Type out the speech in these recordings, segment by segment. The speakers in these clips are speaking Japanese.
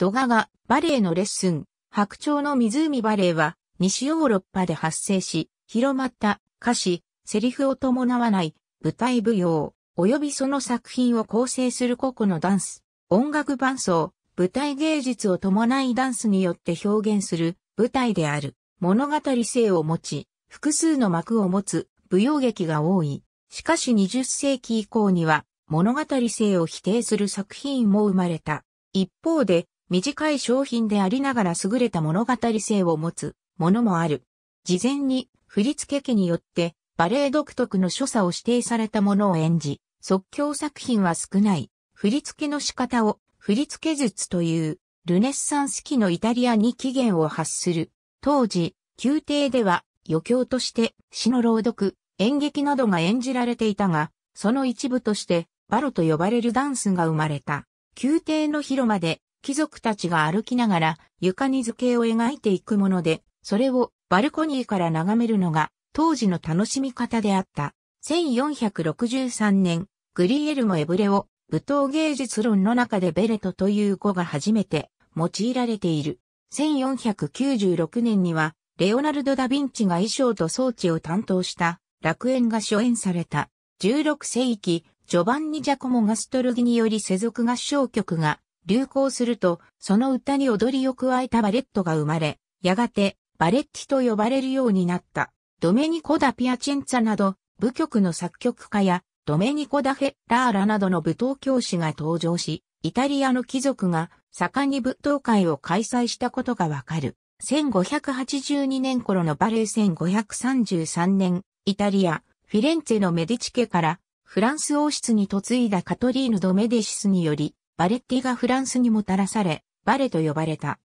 ドガガ、バレエのレッスン、白鳥の湖バレエは、西ヨーロッパで発生し、広まった歌詞、セリフを伴わない舞台舞踊、及びその作品を構成する個々のダンス、音楽伴奏、舞台芸術を伴いダンスによって表現する舞台である。物語性を持ち、複数の幕を持つ舞踊劇が多い。しかし20世紀以降には物語性を否定する作品も生まれた。一方で、短い商品でありながら優れた物語性を持つものもある。事前に振付家によってバレエ独特の所作を指定されたものを演じ、即興作品は少ない。振付の仕方を振付術というルネッサンス期のイタリアに起源を発する。当時、宮廷では余興として詩の朗読、演劇などが演じられていたが、その一部としてバロと呼ばれるダンスが生まれた。宮廷の広間で貴族たちが歩きながら床に図形を描いていくもので、それをバルコニーから眺めるのが当時の楽しみ方であった。1463年、グリエルモ・エブレを舞踏芸術論の中でベレトという語が初めて用いられている。1496年には、レオナルド・ダ・ヴィンチが衣装と装置を担当した楽園が初演された。16世紀、ジョバンニ・ジャコモ・ガストルギにより世俗合唱曲が流行すると、その歌に踊りを加えたバレットが生まれ、やがて、バレッティと呼ばれるようになった。ドメニコ・ダ・ピアチェンツァなど、舞曲の作曲家や、ドメニコ・ダ・フェッラーラなどの舞踏教師が登場し、イタリアの貴族が盛んに舞踏会を開催したことがわかる。1582年頃のバレー1533年、イタリア、フィレンツェのメディチ家から、フランス王室に嫁いだカトリーヌ・ド・メディシスにより、バレッティがフランスにもたらされ、バレと呼ばれた。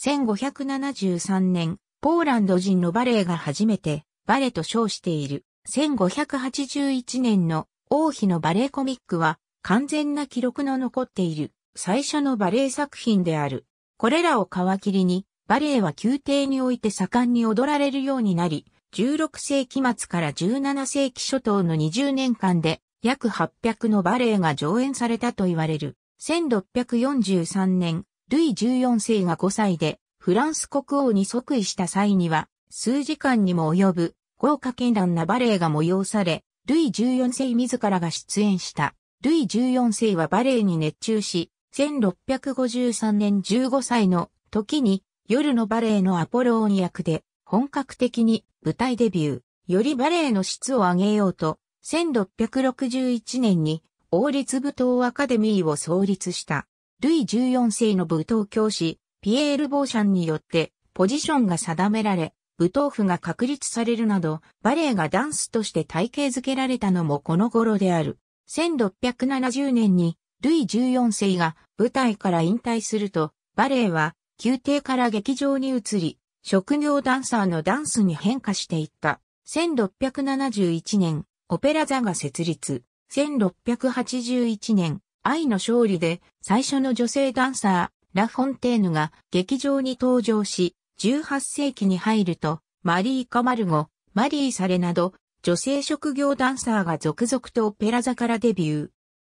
1573年、ポーランド人のバレエが初めて、バレと称している。1581年の王妃のバレエコミックは、完全な記録の残っている、最初のバレエ作品である。これらを皮切りに、バレエは宮廷において盛んに踊られるようになり、16世紀末から17世紀初頭の20年間で、約800のバレエが上演されたと言われる。1643年、ルイ14世が5歳で、フランス国王に即位した際には、数時間にも及ぶ、豪華絢爛なバレエが催され、ルイ14世自らが出演した。ルイ14世はバレエに熱中し、1653年15歳の時に夜のバレエのアポローニ役で本格的に舞台デビュー。よりバレエの質を上げようと、1661年に王立舞踏アカデミーを創立した。ルイ14世の舞踏教師、ピエール・ボーシャンによって、ポジションが定められ、舞踏譜が確立されるなど、バレエがダンスとして体系づけられたのもこの頃である。1670年に、ルイ14世が舞台から引退すると、バレエは宮廷から劇場に移り、職業ダンサーのダンスに変化していった。1671年、オペラ座が設立。1681年、愛の勝利で最初の女性ダンサー、ラ・フォンテーヌが劇場に登場し、18世紀に入ると、マリー・カマルゴ、マリー・サレなど、女性職業ダンサーが続々とオペラ座からデビュー。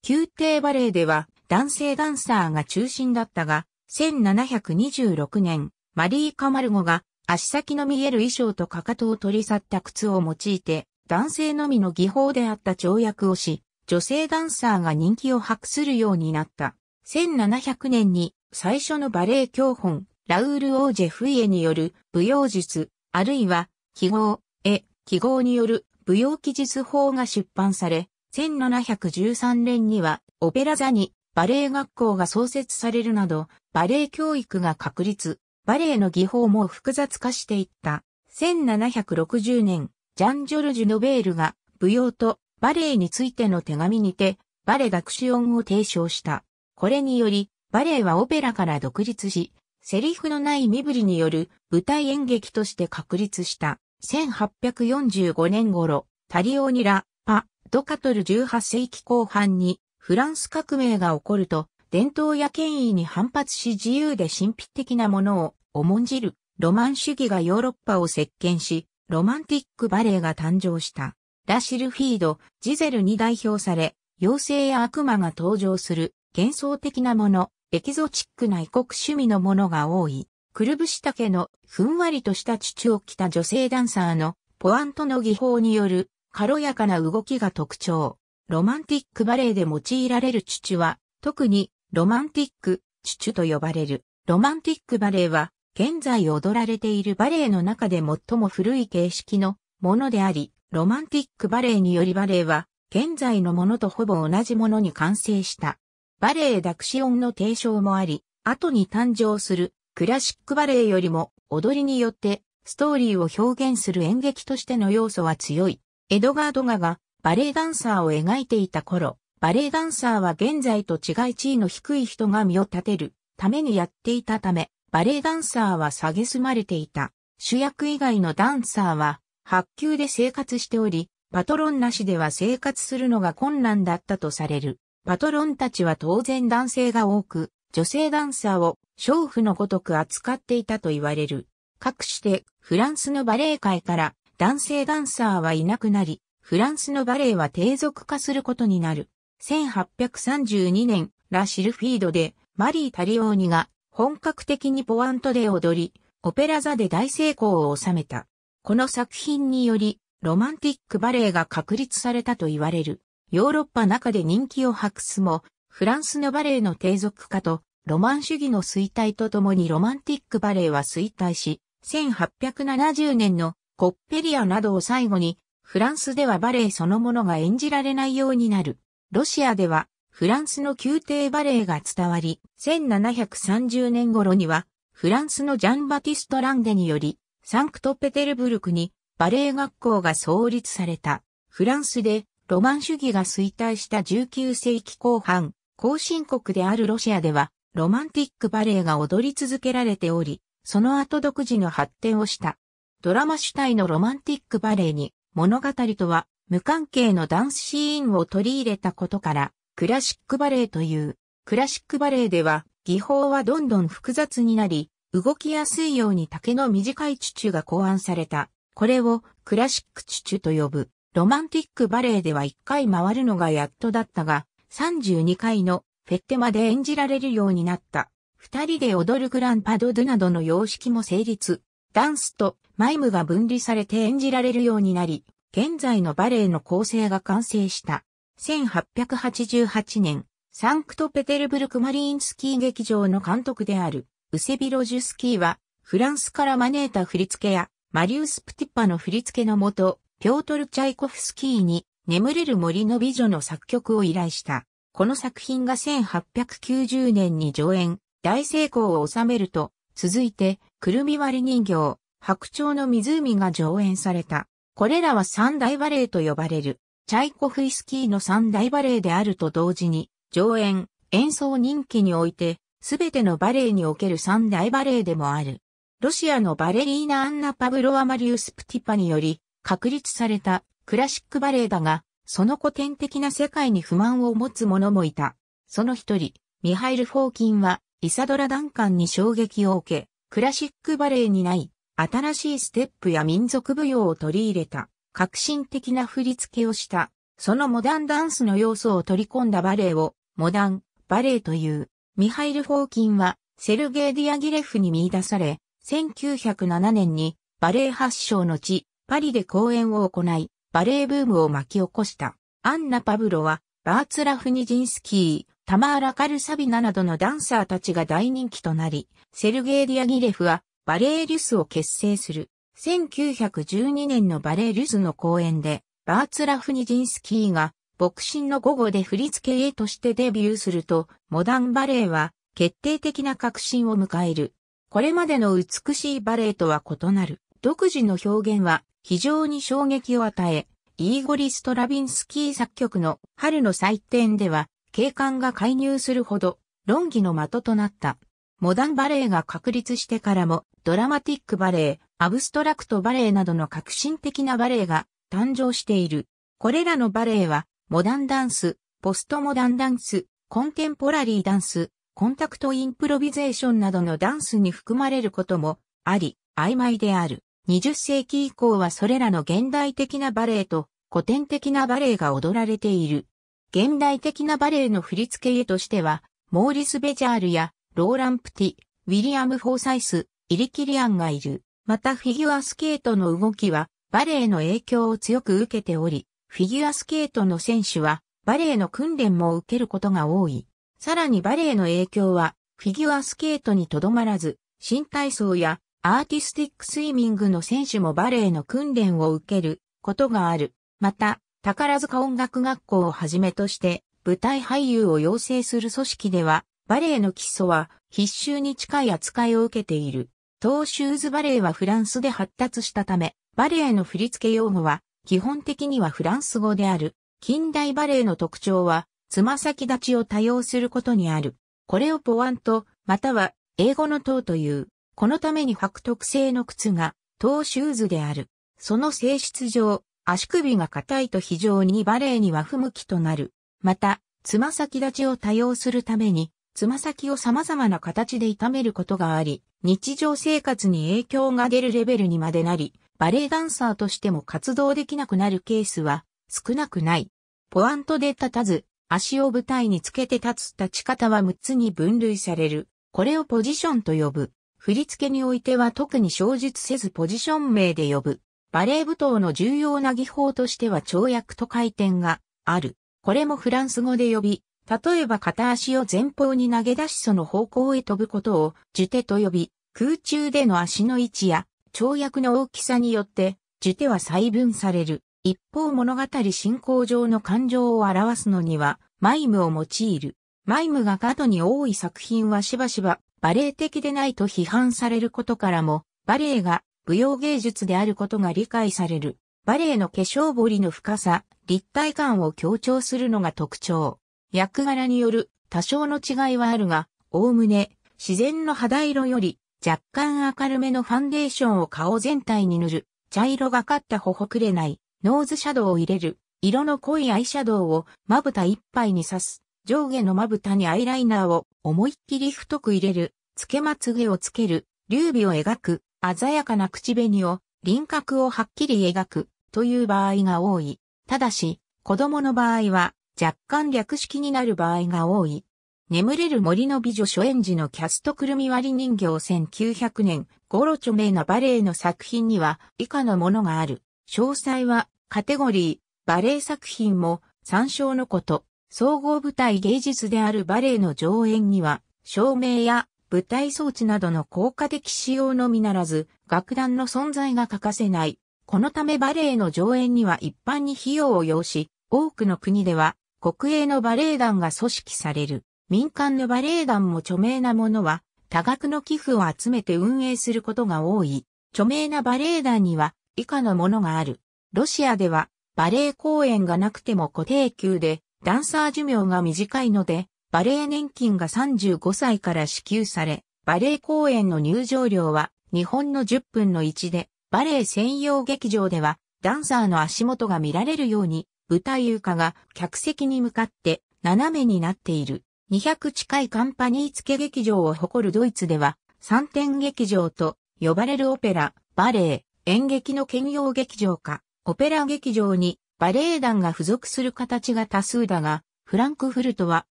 宮廷バレエでは男性ダンサーが中心だったが、1726年、マリー・カマルゴが足先の見える衣装とかかとを取り去った靴を用いて、男性のみの技法であった跳躍をし、女性ダンサーが人気を博するようになった。1700年に最初のバレエ教本、ラウール・オージェフイエによる舞踊術、あるいは記号、絵、記号による舞踊記述法が出版され、1713年にはオペラ座にバレエ学校が創設されるなど、バレエ教育が確立、バレエの技法も複雑化していった。1760年、ジャン・ジョルジュ・ノベールが舞踊とバレエについての手紙にて、バレ学習音を提唱した。これにより、バレエはオペラから独立し、セリフのない身振りによる舞台演劇として確立した。1845年頃、タリオニラ、パ、ドカトル18世紀後半にフランス革命が起こると、伝統や権威に反発し自由で神秘的なものを重んじるロマン主義がヨーロッパを席巻し、ロマンティックバレエが誕生した。ラシルフィード、ジゼルに代表され、妖精や悪魔が登場する幻想的なもの、エキゾチックな異国趣味のものが多い。くるぶし丈のふんわりとしたチュを着た女性ダンサーのポアントの技法による軽やかな動きが特徴。ロマンティックバレエで用いられるチュチュは特にロマンティックチュチュと呼ばれる。ロマンティックバレエは現在踊られているバレエの中で最も古い形式のものであり、ロマンティックバレエによりバレエは、現在のものとほぼ同じものに完成した。バレエダクシオンの提唱もあり、後に誕生するクラシックバレエよりも踊りによってストーリーを表現する演劇としての要素は強い。エドガードガがバレエダンサーを描いていた頃、バレエダンサーは現在と違い地位の低い人が身を立てるためにやっていたため、バレエダンサーは蔑まれていた。主役以外のダンサーは、発給で生活しており、パトロンなしでは生活するのが困難だったとされる。パトロンたちは当然男性が多く、女性ダンサーを娼婦のごとく扱っていたと言われる。かくしてフランスのバレエ界から男性ダンサーはいなくなり、フランスのバレエは低俗化することになる。1832年、ラ・シルフィードでマリー・タリオーニが本格的にポワントで踊り、オペラ座で大成功を収めた。この作品により、ロマンティックバレエが確立されたと言われる。ヨーロッパ中で人気を博すも、フランスのバレエの低俗化と、ロマン主義の衰退とともにロマンティックバレエは衰退し、1870年のコッペリアなどを最後に、フランスではバレエそのものが演じられないようになる。ロシアではフランスの宮廷バレエが伝わり、1730年頃には、フランスのジャンバティスト・ランデにより、サンクトペテルブルクにバレエ学校が創立された。フランスでロマン主義が衰退した19世紀後半、後進国であるロシアでは、ロマンティックバレエが踊り続けられており、その後独自の発展をした。ドラマ主体のロマンティックバレエに物語とは無関係のダンスシーンを取り入れたことから、クラシックバレエという。クラシックバレエでは、技法はどんどん複雑になり、動きやすいように竹の短いチュチュが考案された。これをクラシックチュチュと呼ぶ。ロマンティックバレエでは1回回るのがやっとだったが、32回のフェッテまで演じられるようになった。二人で踊るグランパドドゥなどの様式も成立。ダンスとマイムが分離されて演じられるようになり、現在のバレエの構成が完成した。1888年、サンクトペテルブルクマリーンスキー劇場の監督である、ウセビロジュスキーは、フランスから招いた振付や、マリウス・プティッパの振付のもと、ピョートル・チャイコフスキーに、眠れる森の美女の作曲を依頼した。この作品が1890年に上演、大成功を収めると、続いて、クルミ割り人形、白鳥の湖が上演された。これらは三大バレエと呼ばれる。チャイコフイスキーの三大バレエであると同時に、上演、演奏人気において、すべてのバレエにおける三大バレエでもある。ロシアのバレリーナ・アンナ・パブロアマリウス・プティパにより、確立されたクラシックバレエだが、その古典的な世界に不満を持つ者もいた。その一人、ミハイル・フォーキンは、イサドラ・ダンカンに衝撃を受け、クラシックバレエにない、新しいステップや民族舞踊を取り入れた。革新的な振り付けをした、そのモダンダンスの要素を取り込んだバレエを、モダン、バレエという。ミハイル・フォーキンは、セルゲイ・ディアギレフに見出され、1907年に、バレエ発祥の地、パリで公演を行い、バレエブームを巻き起こした。アンナ・パブロは、バーツラフニジンスキー、タマーラ・カルサビナなどのダンサーたちが大人気となり、セルゲイ・ディアギレフは、バレエリュスを結成する。1912年のバレー・リュスの公演で、バーツラフ・ニジンスキーが、ボクシンの午後で振付絵としてデビューすると、モダンバレーは、決定的な革新を迎える。これまでの美しいバレーとは異なる。独自の表現は、非常に衝撃を与え、イーゴリ・ストラビンスキー作曲の春の祭典では、景観が介入するほど、論議の的となった。モダンバレーが確立してからも、ドラマティックバレー、アブストラクトバレエなどの革新的なバレエが誕生している。これらのバレエは、モダンダンス、ポストモダンダンス、コンテンポラリーダンス、コンタクトインプロビゼーションなどのダンスに含まれることもあり、曖昧である。20世紀以降はそれらの現代的なバレエと古典的なバレエが踊られている。現代的なバレエの振り付け絵としては、モーリス・ベジャールやローラン・プティ、ウィリアム・フォーサイス、イリキリアンがいる。またフィギュアスケートの動きはバレエの影響を強く受けており、フィギュアスケートの選手はバレエの訓練も受けることが多い。さらにバレエの影響はフィギュアスケートにとどまらず、新体操やアーティスティックスイミングの選手もバレエの訓練を受けることがある。また、宝塚音楽学校をはじめとして舞台俳優を養成する組織では、バレエの基礎は必修に近い扱いを受けている。トーシューズバレエはフランスで発達したため、バレエの振付用語は基本的にはフランス語である。近代バレエの特徴は、つま先立ちを多用することにある。これをポワント、または英語の塔という。このために履く特性の靴がトーシューズである。その性質上、足首が硬いと非常にバレエには不向きとなる。また、つま先立ちを多用するために、つま先を様々な形で痛めることがあり、日常生活に影響が出るレベルにまでなり、バレエダンサーとしても活動できなくなるケースは少なくない。ポアントで立たず、足を舞台につけて立つ立ち方は6つに分類される。これをポジションと呼ぶ。振り付けにおいては特に小述せずポジション名で呼ぶ。バレー舞踏の重要な技法としては跳躍と回転がある。これもフランス語で呼び、例えば片足を前方に投げ出しその方向へ飛ぶことを受手と呼び、空中での足の位置や跳躍の大きさによって受手は細分される。一方物語進行上の感情を表すのにはマイムを用いる。マイムが過度に多い作品はしばしばバレエ的でないと批判されることからも、バレエが舞踊芸術であることが理解される。バレエの化粧彫りの深さ、立体感を強調するのが特徴。役柄による多少の違いはあるが、おおむね自然の肌色より若干明るめのファンデーションを顔全体に塗る、茶色がかったほほくれない、ノーズシャドウを入れる、色の濃いアイシャドウをまぶた一杯に刺す、上下のまぶたにアイライナーを思いっきり太く入れる、つけまつげをつける、劉備を描く、鮮やかな口紅を、輪郭をはっきり描く、という場合が多い。ただし、子供の場合は、若干略式になる場合が多い。眠れる森の美女初演時のキャストくるみ割り人形1900年、ゴロ著名なバレエの作品には以下のものがある。詳細はカテゴリー、バレエ作品も参照のこと。総合舞台芸術であるバレエの上演には、照明や舞台装置などの効果的使用のみならず、楽団の存在が欠かせない。このためバレエの上演には一般に費用を要し、多くの国では国営のバレエ団が組織される。民間のバレエ団も著名なものは、多額の寄付を集めて運営することが多い。著名なバレエ団には、以下のものがある。ロシアでは、バレエ公演がなくても固定給で、ダンサー寿命が短いので、バレエ年金が35歳から支給され、バレエ公演の入場料は日本の10分の1で、バレエ専用劇場ではダンサーの足元が見られるように舞台床が客席に向かって斜めになっている。200近いカンパニー付け劇場を誇るドイツでは、三点劇場と呼ばれるオペラ、バレエ、演劇の兼用劇場か、オペラ劇場にバレエ団が付属する形が多数だが、フランクフルトは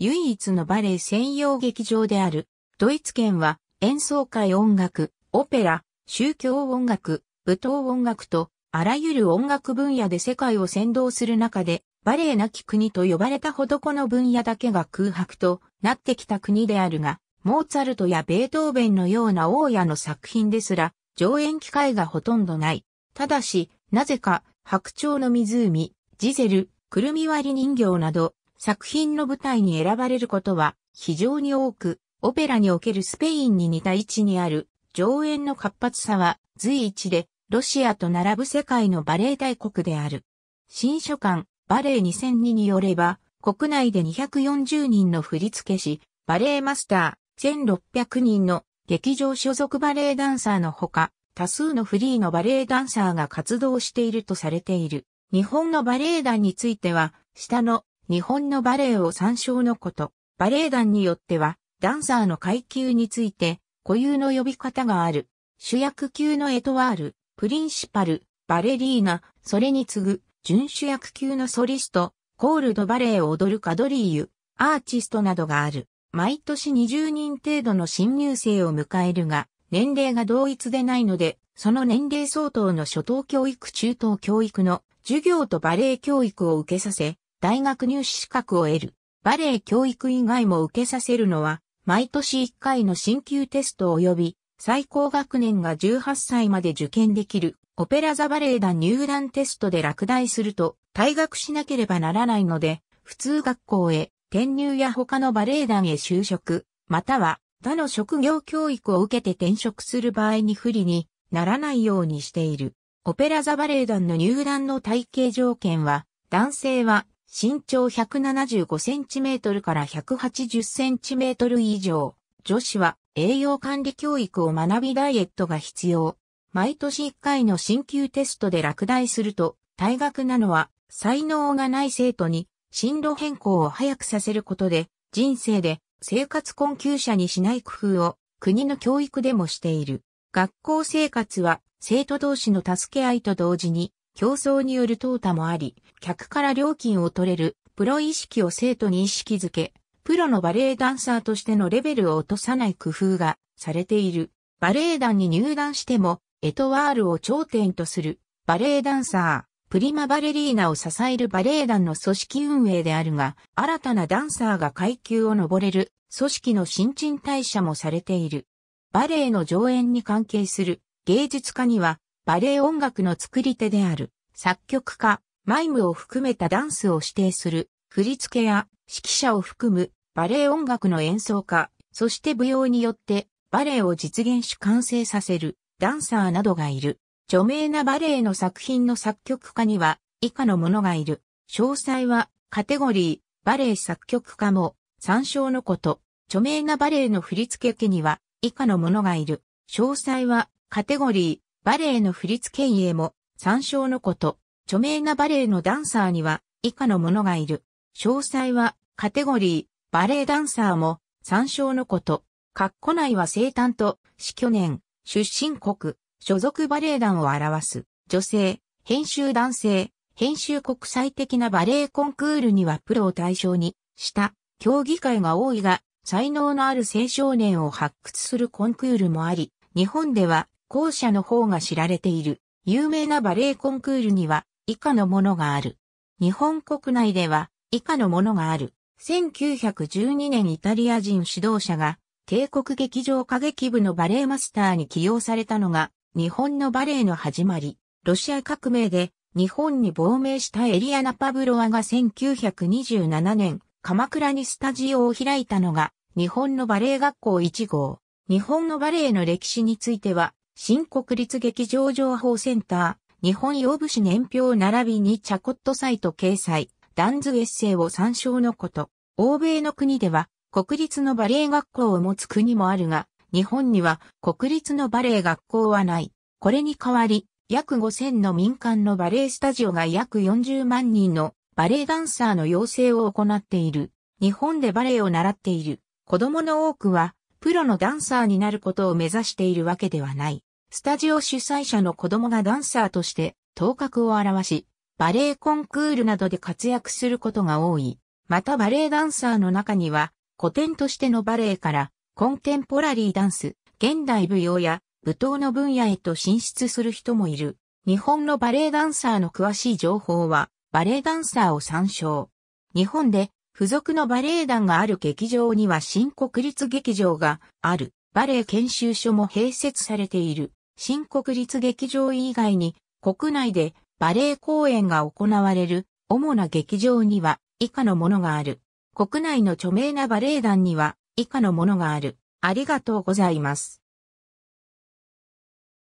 唯一のバレエ専用劇場である。ドイツ圏は演奏会音楽、オペラ、宗教音楽、舞踏音楽とあらゆる音楽分野で世界を先導する中で、バレエなき国と呼ばれたほどこの分野だけが空白となってきた国であるが、モーツァルトやベートーベンのような大家の作品ですら、上演機会がほとんどない。ただし、なぜか、白鳥の湖、ジゼル、くるみ割り人形など、作品の舞台に選ばれることは非常に多く、オペラにおけるスペインに似た位置にある上演の活発さは随一で、ロシアと並ぶ世界のバレエ大国である。新書館、バレエ2002によれば、国内で240人の振付師、バレエマスター、1600人の劇場所属バレエダンサーのほか、多数のフリーのバレエダンサーが活動しているとされている。日本のバレエ団については、下の日本のバレエを参照のこと。バレエ団によっては、ダンサーの階級について固有の呼び方がある。主役級のエトワール、プリンシパル、バレリーナ、それに次ぐ、準主役級のソリスト、コールドバレエを踊るカドリーユ、アーチストなどがある。毎年20人程度の新入生を迎えるが、年齢が同一でないので、その年齢相当の初等教育中等教育の授業とバレエ教育を受けさせ、大学入試資格を得る。バレエ教育以外も受けさせるのは、毎年1回の進級テスト及び最高学年が18歳まで受験できるオペラ座バレエ団入団テストで落第すると退学しなければならないので、普通学校へ転入や他のバレエ団へ就職、または他の職業教育を受けて転職する場合に不利にならないようにしている。オペラ座バレエ団の入団の体系条件は、男性は身長175センチメートルから180センチメートル以上、女子は栄養管理教育を学びダイエットが必要。毎年1回の進級テストで落第すると、退学なのは、才能がない生徒に、進路変更を早くさせることで、人生で生活困窮者にしない工夫を、国の教育でもしている。学校生活は、生徒同士の助け合いと同時に、競争による淘汰もあり、客から料金を取れる、プロ意識を生徒に意識づけ、プロのバレエダンサーとしてのレベルを落とさない工夫がされている。バレエ団に入団しても、エトワールを頂点とする、バレエダンサー、プリマバレリーナを支えるバレエ団の組織運営であるが、新たなダンサーが階級を上れる、組織の新陳代謝もされている。バレエの上演に関係する芸術家には、バレエ音楽の作り手である、作曲家、マイムを含めたダンスを指定する、振付や指揮者を含むバレエ音楽の演奏家、そして舞踊によってバレエを実現し完成させるダンサーなどがいる。著名なバレエの作品の作曲家には以下のものがいる。詳細はカテゴリー、バレエ作曲家も参照のこと。著名なバレエの振付家には以下のものがいる。詳細はカテゴリー、バレエの振付家も参照のこと。著名なバレエのダンサーには以下のものがいる。詳細はカテゴリー、バレエダンサーも、参照のこと。括弧内は生誕と、死去年、出身国、所属バレエ団を表す。女性、編集男性、編集国際的なバレエコンクールにはプロを対象にした、競技会が多いが、才能のある青少年を発掘するコンクールもあり、日本では後者の方が知られている。有名なバレエコンクールには以下のものがある。日本国内では以下のものがある。1912年イタリア人指導者が帝国劇場歌劇部のバレエマスターに起用されたのが日本のバレエの始まり、ロシア革命で日本に亡命したエリアナ・パブロワが1927年鎌倉にスタジオを開いたのが日本のバレエ学校1号。日本のバレエの歴史については新国立劇場情報センター、日本用武士年表並びにチャコットサイト掲載。ダンズエッセイを参照のこと。欧米の国では国立のバレエ学校を持つ国もあるが、日本には国立のバレエ学校はない。これに代わり、約5000の民間のバレエスタジオが約40万人のバレエダンサーの養成を行っている。日本でバレエを習っている子供の多くは、プロのダンサーになることを目指しているわけではない。スタジオ主催者の子供がダンサーとして頭角を現し、バレエコンクールなどで活躍することが多い。またバレエダンサーの中には、古典としてのバレエから、コンテンポラリーダンス、現代舞踊や舞踏の分野へと進出する人もいる。日本のバレエダンサーの詳しい情報は、バレエダンサーを参照。日本で、付属のバレエ団がある劇場には新国立劇場がある。バレエ研修所も併設されている。新国立劇場以外に、国内でバレエ公演が行われる主な劇場には以下のものがある。国内の著名なバレエ団には以下のものがある。ありがとうございます。